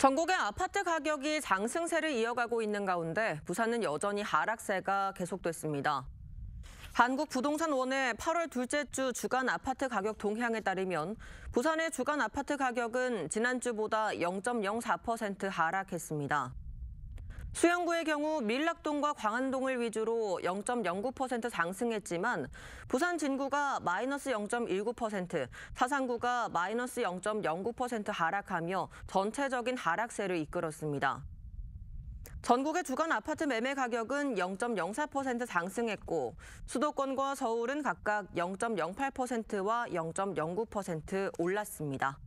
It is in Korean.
전국의 아파트 가격이 상승세를 이어가고 있는 가운데 부산은 여전히 하락세가 계속됐습니다. 한국부동산원의 8월 둘째 주 주간 아파트 가격 동향에 따르면 부산의 주간 아파트 가격은 지난주보다 0.04% 하락했습니다. 수영구의 경우 밀락동과 광안동을 위주로 0.09% 상승했지만 부산 진구가 마이너스 0.19%, 사상구가 마이너스 0.09% 하락하며 전체적인 하락세를 이끌었습니다. 전국의 주간 아파트 매매 가격은 0.04% 상승했고 수도권과 서울은 각각 0.08%와 0.09% 올랐습니다.